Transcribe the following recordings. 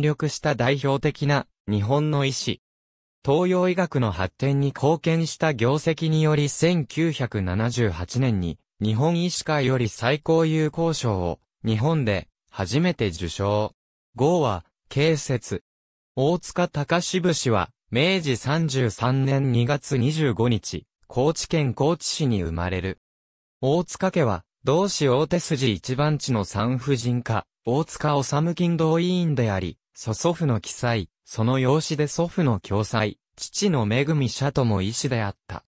力した代表的な日本の医師。東洋医学の発展に貢献した業績により1978年に日本医師会より最高有効賞を日本で初めて受賞。号は、慶節。大塚高志氏は明治33年2月25日、高知県高知市に生まれる。大塚家は同市大手筋一番地の産婦人科、大塚治金道委員であり、祖祖父の記載、その養子で祖父の共祭、父の恵み者とも医師であった。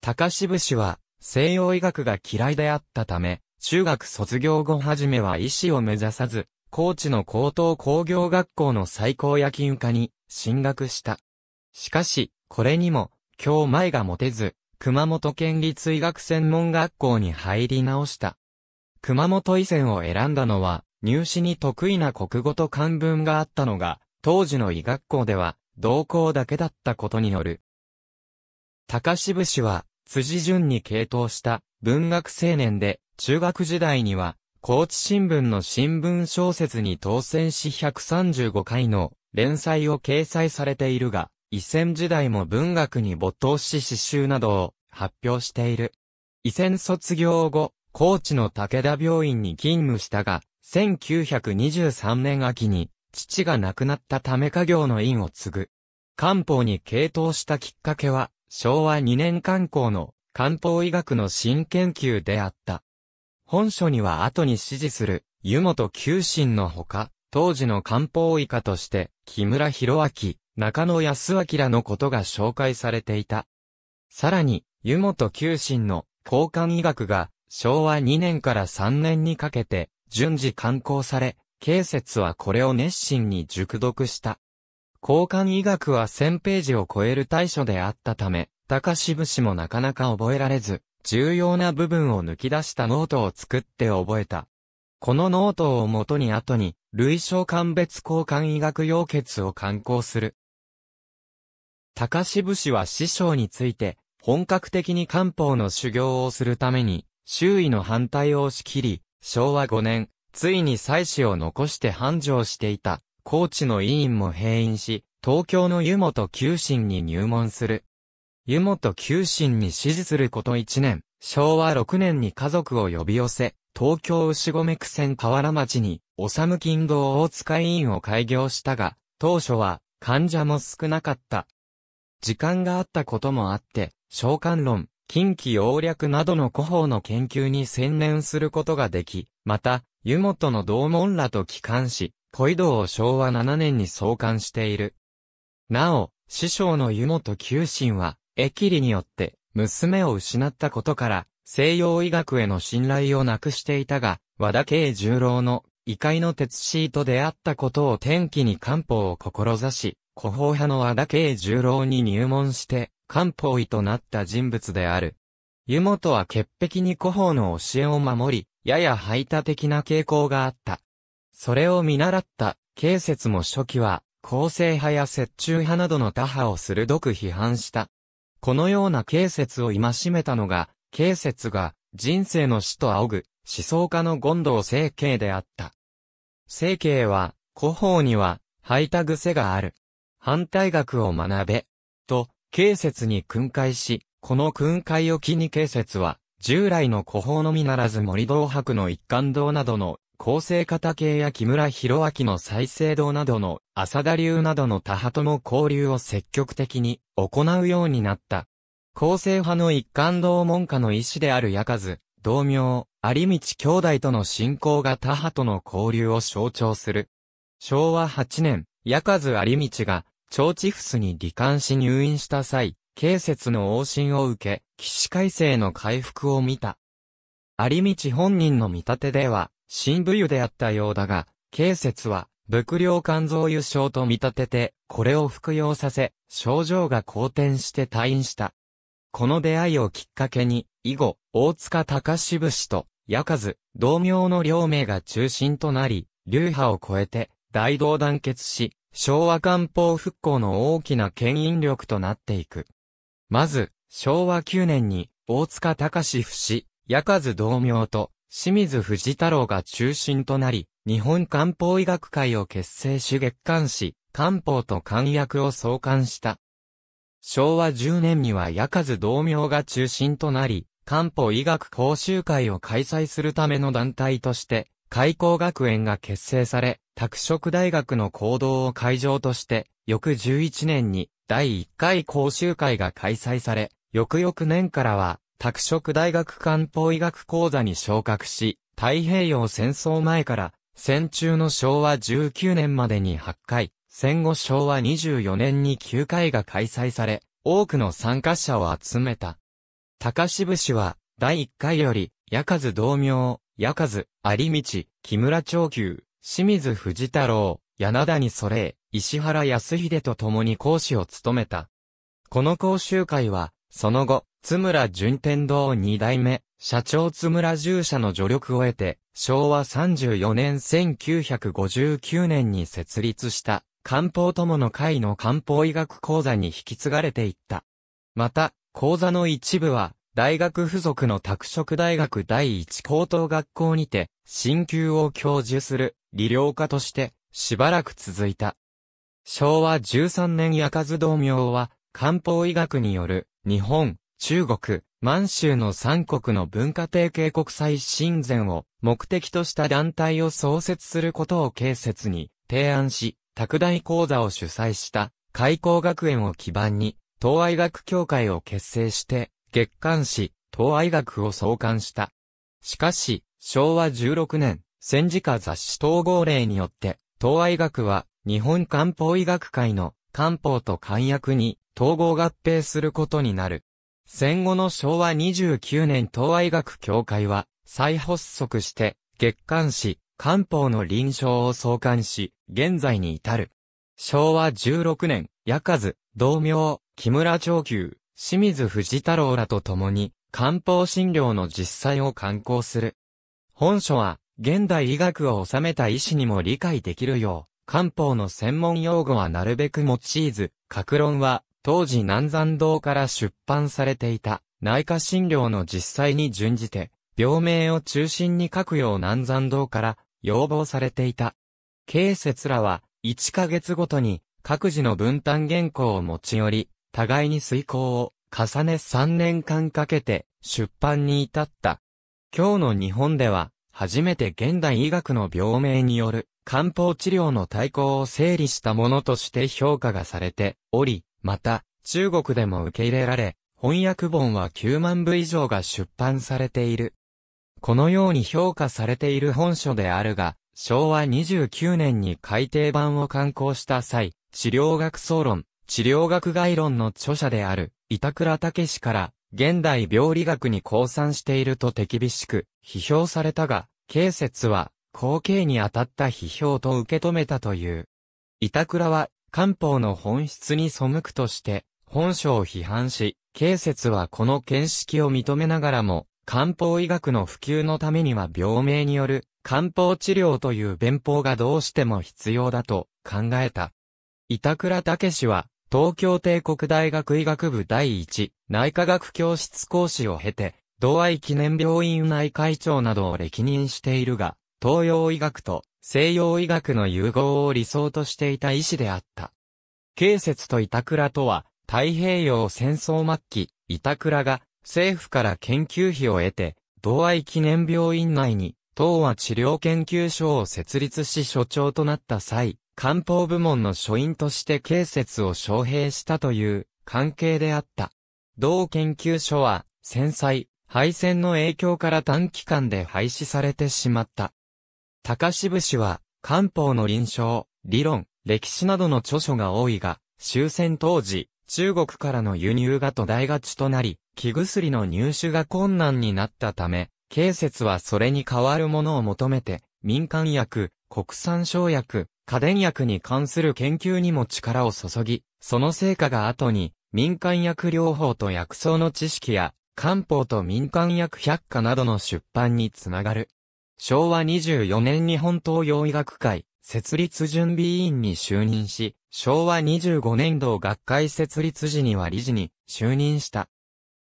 高志武氏は、西洋医学が嫌いであったため、中学卒業後はじめは医師を目指さず、高知の高等工業学校の最高野球科に進学した。しかし、これにも、今日前が持てず、熊本県立医学専門学校に入り直した。熊本医専を選んだのは、入試に得意な国語と漢文があったのが、当時の医学校では、同校だけだったことによる。高渋氏は、辻順に傾倒した文学青年で、中学時代には、高知新聞の新聞小説に当選し135回の連載を掲載されているが、異戦時代も文学に没頭し詩集などを発表している。異戦卒業後、高知の武田病院に勤務したが、1923年秋に、父が亡くなったため家業の院を継ぐ。漢方に傾倒したきっかけは、昭和2年漢行の漢方医学の新研究であった。本書には後に支持する、湯本九神のほか、当時の漢方医科として、木村博明、中野康明のことが紹介されていた。さらに、湯本九神の交換医学が、昭和2年から3年にかけて、順次刊行され、慶説はこれを熱心に熟読した。交換医学は1000ページを超える対処であったため、高志節もなかなか覚えられず、重要な部分を抜き出したノートを作って覚えた。このノートをもとに後に、類小鑑別交換医学要決を刊行する。高志節は師匠について、本格的に漢方の修行をするために、周囲の反対を押し切り、昭和5年、ついに妻子を残して繁盛していた、高知の委員も閉院し、東京の湯本九神に入門する。湯本九神に支持すること1年、昭和6年に家族を呼び寄せ、東京牛込区線河原町に、む金堂大塚委員を開業したが、当初は患者も少なかった。時間があったこともあって、召喚論、近畿要略などの古法の研究に専念することができ、また、湯本の同門らと帰還し、小井戸を昭和7年に創刊している。なお、師匠の湯本九神は、駅里によって、娘を失ったことから、西洋医学への信頼をなくしていたが、和田慶十郎の、異界の鉄シーと出会ったことを天気に漢方を志し、古法派の和田慶十郎に入門して、漢方医となった人物である。湯本は潔癖に古法の教えを守り、やや排他的な傾向があった。それを見習った、慶説も初期は、構成派や折衷派などの他派を鋭く批判した。このような慶説を戒めたのが、慶説が人生の死と仰ぐ思想家の権藤聖慶であった。聖慶は、古法には、排他癖がある。反対学を学べ、と、警説に訓戒し、この訓戒を機に警説は、従来の古法のみならず森道博の一貫道などの、構成型系や木村博明の再生道などの、浅田流などの他派との交流を積極的に行うようになった。構成派の一貫道門下の医師である焼かず、同名、有道兄弟との信仰が他派との交流を象徴する。昭和8年、八数有道が、腸チフスに罹患し入院した際、慶説の往診を受け、起死回生の回復を見た。有道本人の見立てでは、新武湯であったようだが、慶説は、伏量肝臓油症と見立てて、これを服用させ、症状が好転して退院した。この出会いをきっかけに、以後、大塚隆志節と、矢数、同名の両名が中心となり、流派を超えて、大道団結し、昭和官報復興の大きな牽引力となっていく。まず、昭和9年に、大塚隆不死、矢数同名と、清水藤太郎が中心となり、日本漢方医学会を結成し月刊誌、漢方と漢役を創刊した。昭和10年には矢数同名が中心となり、漢方医学講習会を開催するための団体として、開校学園が結成され、拓殖大学の行動を会場として、翌11年に第1回講習会が開催され、翌々年からは、拓殖大学漢方医学講座に昇格し、太平洋戦争前から、戦中の昭和19年までに8回、戦後昭和24年に9回が開催され、多くの参加者を集めた。高渋氏は、第1回より、夜風同名、夜風、有道、木村長久、清水藤太郎、柳谷それ、石原康秀と共に講師を務めた。この講習会は、その後、津村順天堂二代目、社長津村従者の助力を得て、昭和34年1959年に設立した、漢方友の会の漢方医学講座に引き継がれていった。また、講座の一部は、大学付属の拓殖大学第一高等学校にて、進級を教授する理療家として、しばらく続いた。昭和13年夜ず同名は、漢方医学による、日本、中国、満州の三国の文化提携国際親善を目的とした団体を創設することを警説に提案し、拓大講座を主催した開校学園を基盤に、東愛学協会を結成して、月刊誌、東愛学を創刊した。しかし、昭和16年、戦時下雑誌統合令によって、東亜医学は日本漢方医学会の漢方と漢薬に統合合併することになる。戦後の昭和29年東亜医学協会は再発足して月刊誌漢方の臨床を創刊し、現在に至る。昭和16年、夜数、同名、木村長久、清水藤太郎らと共に、漢方診療の実際を刊行する。本書は、現代医学を治めた医師にも理解できるよう、漢方の専門用語はなるべく用いず、格論は、当時南山堂から出版されていた、内科診療の実際に準じて、病名を中心に書くよう南山堂から、要望されていた。経説らは、1ヶ月ごとに、各自の分担原稿を持ち寄り、互いに遂行を重ね3年間かけて出版に至った。今日の日本では初めて現代医学の病名による漢方治療の対抗を整理したものとして評価がされており、また、中国でも受け入れられ、翻訳本は9万部以上が出版されている。このように評価されている本書であるが、昭和29年に改訂版を刊行した際、治療学総論、治療学概論の著者である、板倉武氏から、現代病理学に降参していると手厳しく、批評されたが、慶説は、後継に当たった批評と受け止めたという。板倉は、漢方の本質に背くとして、本書を批判し、慶説はこの見識を認めながらも、漢方医学の普及のためには病名による漢方治療という弁法がどうしても必要だと考えた。板倉武は東京帝国大学医学部第一内科学教室講師を経て同愛記念病院内会長などを歴任しているが、東洋医学と西洋医学の融合を理想としていた医師であった。慶節と板倉とは、太平洋戦争末期、板倉が政府から研究費を得て、同愛記念病院内に、東和治療研究所を設立し所長となった際、漢方部門の所員として慶節を招聘したという関係であった。同研究所は、戦災、敗戦の影響から短期間で廃止されてしまった。高渋氏は、漢方の臨床、理論、歴史などの著書が多いが、終戦当時、中国からの輸入が途絶えがちとなり、木薬の入手が困難になったため、警説はそれに代わるものを求めて、民間薬、国産生薬、家電薬に関する研究にも力を注ぎ、その成果が後に、民間薬療法と薬草の知識や漢方と民間薬百科などの出版につながる。昭和24年日本東洋医学会設立準備委員に就任し、昭和25年度学会設立時には理事に就任した。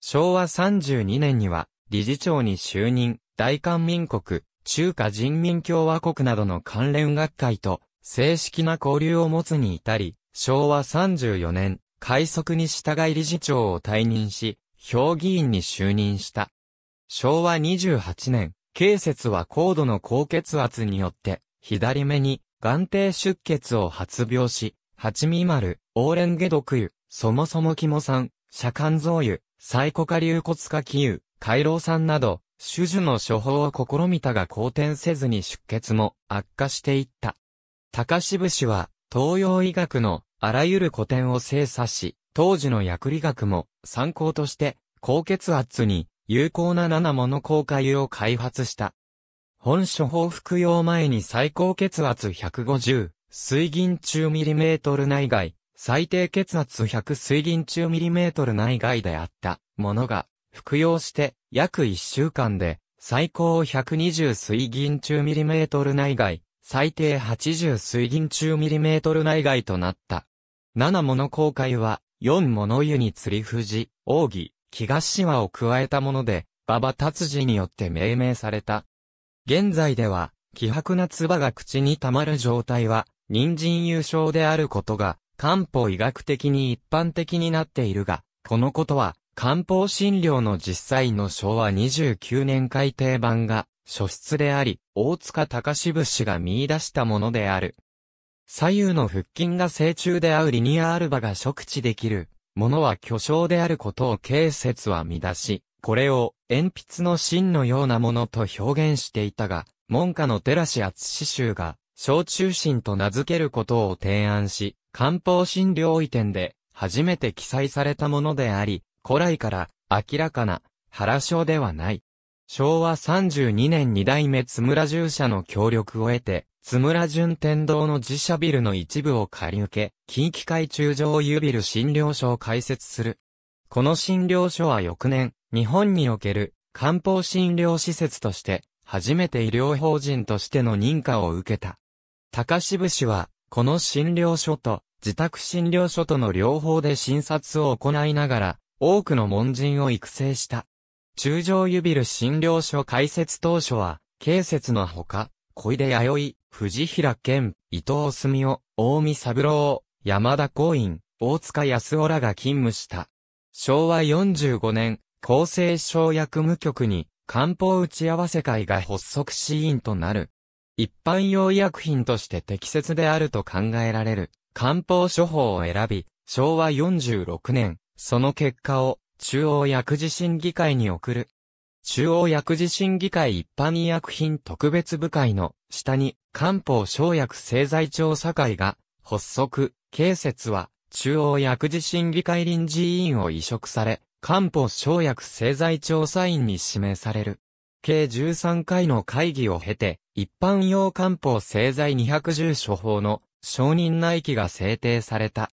昭和32年には理事長に就任、大韓民国、中華人民共和国などの関連学会と正式な交流を持つに至り、昭和34年、快速に従い理事長を退任し、評議員に就任した。昭和28年、警節は高度の高血圧によって、左目に眼底出血を発病し、八味丸、オーレンゲ毒油、そもそも肝酸、社間臓油、サイコカ流骨化器油、回廊酸など、種々の処方を試みたが好転せずに出血も悪化していった。高渋氏は東洋医学のあらゆる古典を精査し、当時の薬理学も参考として高血圧に有効な7もの効果油を開発した。本処方服用前に最高血圧150、水銀中ミリメートル内外、最低血圧100水銀中ミリメートル内外であったものが、服用して約1週間で最高120水銀中ミリメートル内外、最低80水銀中ミリメートル内外となった。7もの公開は四物湯に釣り富士、奥義、東島を加えたもので、馬場達治によって命名された。現在では、希薄な唾が口に溜まる状態は、人参優勝であることが、漢方医学的に一般的になっているが、このことは、漢方診療の実際の昭和29年改訂版が、書出であり、大塚隆志氏が見出したものである。左右の腹筋が正中であうリニアアルバが触知できる、ものは巨匠であることを形説は見出し、これを鉛筆の芯のようなものと表現していたが、門下の寺師厚志衆が、小中心と名付けることを提案し、漢方診療移転で初めて記載されたものであり、古来から明らかな原章ではない。昭和32年二代目津村従者の協力を得て、津村順天堂の自社ビルの一部を借り受け、近畿海中上湯ビル診療所を開設する。この診療所は翌年、日本における漢方診療施設として、初めて医療法人としての認可を受けた。高渋氏は、この診療所と自宅診療所との両方で診察を行いながら、多くの門人を育成した。中上湯ビル診療所開設当初は、警察のほか、小出弥生、藤平健、伊藤澄夫、大見三郎、山田光院、大塚康夫らが勤務した。昭和45年、厚生省薬務局に、漢方打ち合わせ会が発足シーンとなる。一般用医薬品として適切であると考えられる、漢方処方を選び、昭和46年、その結果を、中央薬事審議会に送る。中央薬事審議会一般医薬品特別部会の下に漢方省薬製剤調査会が発足、警節は中央薬事審議会臨時委員を移植され、漢方省薬製剤調査員に指名される。計13回の会議を経て、一般用漢方製剤210処方の承認内規が制定された。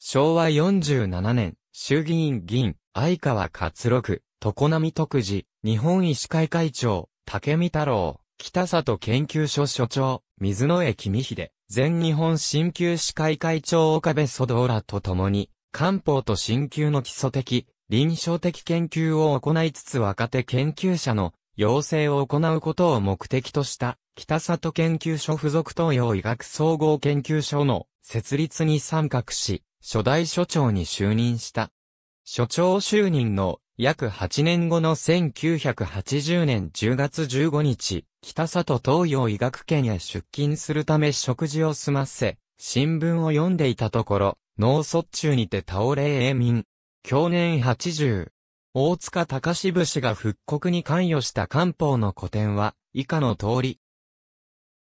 昭和47年、衆議院議員、相川勝六、常浪徳次、日本医師会会長、竹見太郎、北里研究所所長、水野江君秀、全日本鍼灸師会会長岡部祖道らと共に、漢方と新級の基礎的、臨床的研究を行いつつ若手研究者の養成を行うことを目的とした、北里研究所附属東洋医学総合研究所の設立に参画し、初代所長に就任した。所長就任の約8年後の1980年10月15日、北里東洋医学圏へ出勤するため食事を済ませ、新聞を読んでいたところ、脳卒中にて倒れ永眠。去年80。大塚隆志節が復刻に関与した漢方の古典は、以下の通り。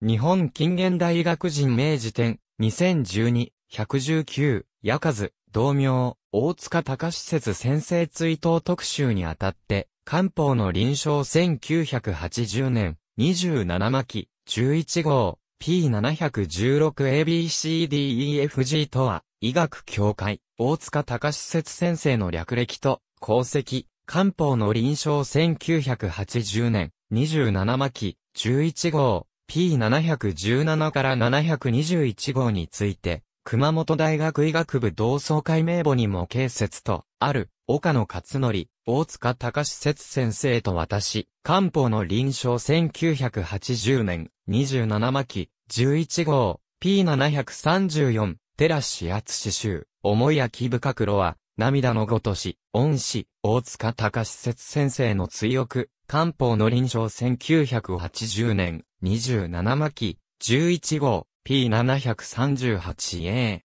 日本近現代医学人明治典、2012、119、夜ず、同名。大塚隆施設先生追悼特集にあたって、漢方の臨床1980年、27巻、11号、P716ABCDEFG とは、医学協会、大塚隆施設先生の略歴と、功績、漢方の臨床1980年、27巻、11号、P717 から721号について、熊本大学医学部同窓会名簿にも掲説と、ある、岡野勝則、大塚隆節先生と私、漢方の臨床1980年、27巻、11号、P734、寺市厚集、思いやき深黒は、涙のごとし、恩師、大塚隆節先生の追憶、漢方の臨床1980年、27巻、11号、P738A。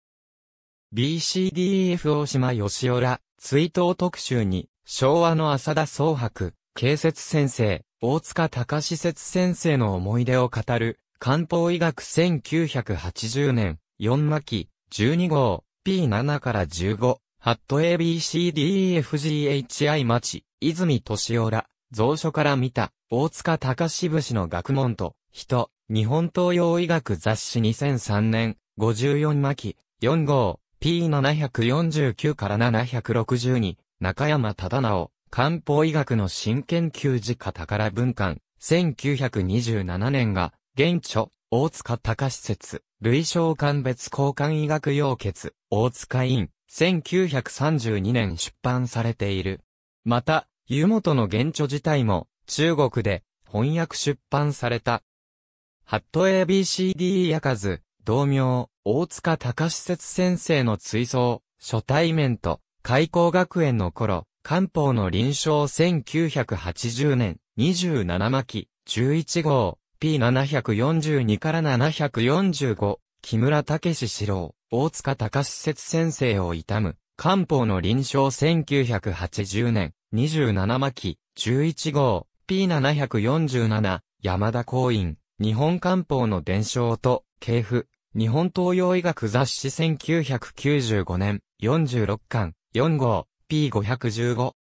BCDF 大島義雄ら、追悼特集に、昭和の浅田総博、慶節先生、大塚隆史説先生の思い出を語る、漢方医学1980年、4巻、12号、P7 から15、ハット ABCDEFGHI 町、泉敏夫ら、蔵書から見た、大塚隆史節の学問と、人、日本東洋医学雑誌2003年、54巻、4号、P749 から762、中山忠直、漢方医学の新研究時価宝文館、1927年が、現著、大塚隆施設、類小鑑別交換医学要決、大塚院、1932年出版されている。また、湯本の現著自体も、中国で、翻訳出版された。ハット ABCD 焼かず、同名、大塚隆史説先生の追走、初対面と、開校学園の頃、漢方の臨床1980年、27巻、11号、P742 から745、木村武史郎、大塚隆史説先生を悼む、漢方の臨床1980年、27巻、11号、P747、山田公院。日本漢方の伝承と、系譜、日本東洋医学雑誌1995年、46巻、4号、P515。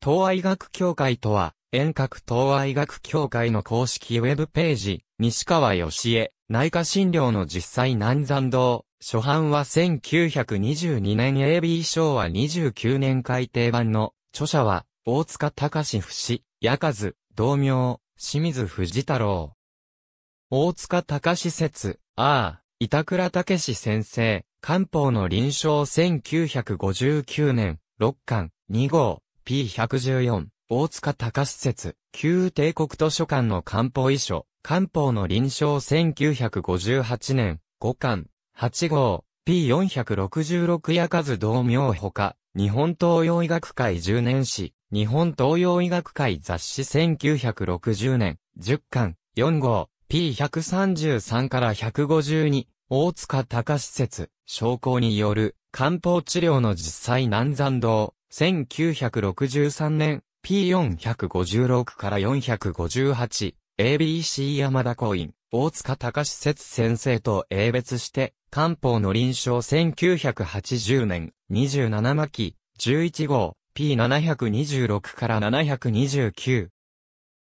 東亜医学協会とは、遠隔東亜医学協会の公式ウェブページ、西川義恵、内科診療の実際南山堂、初版は1922年 AB 昭和29年改訂版の、著者は、大塚隆史不死、矢風同名、清水藤太郎。大塚隆説、ああ、板倉武先生、漢方の臨床1959年、6巻、2号、P114、大塚隆説、旧帝国図書館の漢方遺書、漢方の臨床1958年、5巻、8号、P466 夜数同名ほか、日本東洋医学会10年史、日本東洋医学会雑誌1960年、10巻、4号、P133 から152、大塚隆説、証拠による、漢方治療の実際南山堂、1963年、P456 から458、ABC 山田コイン、大塚隆節先生と英別して、漢方の臨床1980年、27巻、11号、P726 から729。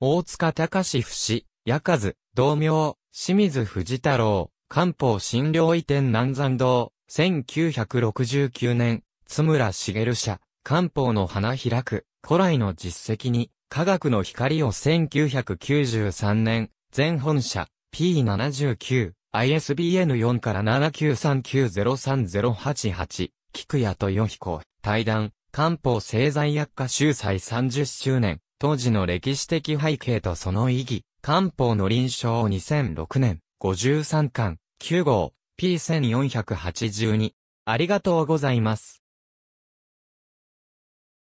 大塚隆不死、やかず、同名、清水藤太郎、漢方診療移転南山堂、1969年、津村茂社、漢方の花開く、古来の実績に、科学の光を1993年、全本社、P79、ISBN4 から7939030888、菊谷豊彦、対談、漢方製剤薬科秀才30周年、当時の歴史的背景とその意義、漢方の臨床2006年、53巻、9号、P1482。ありがとうございます。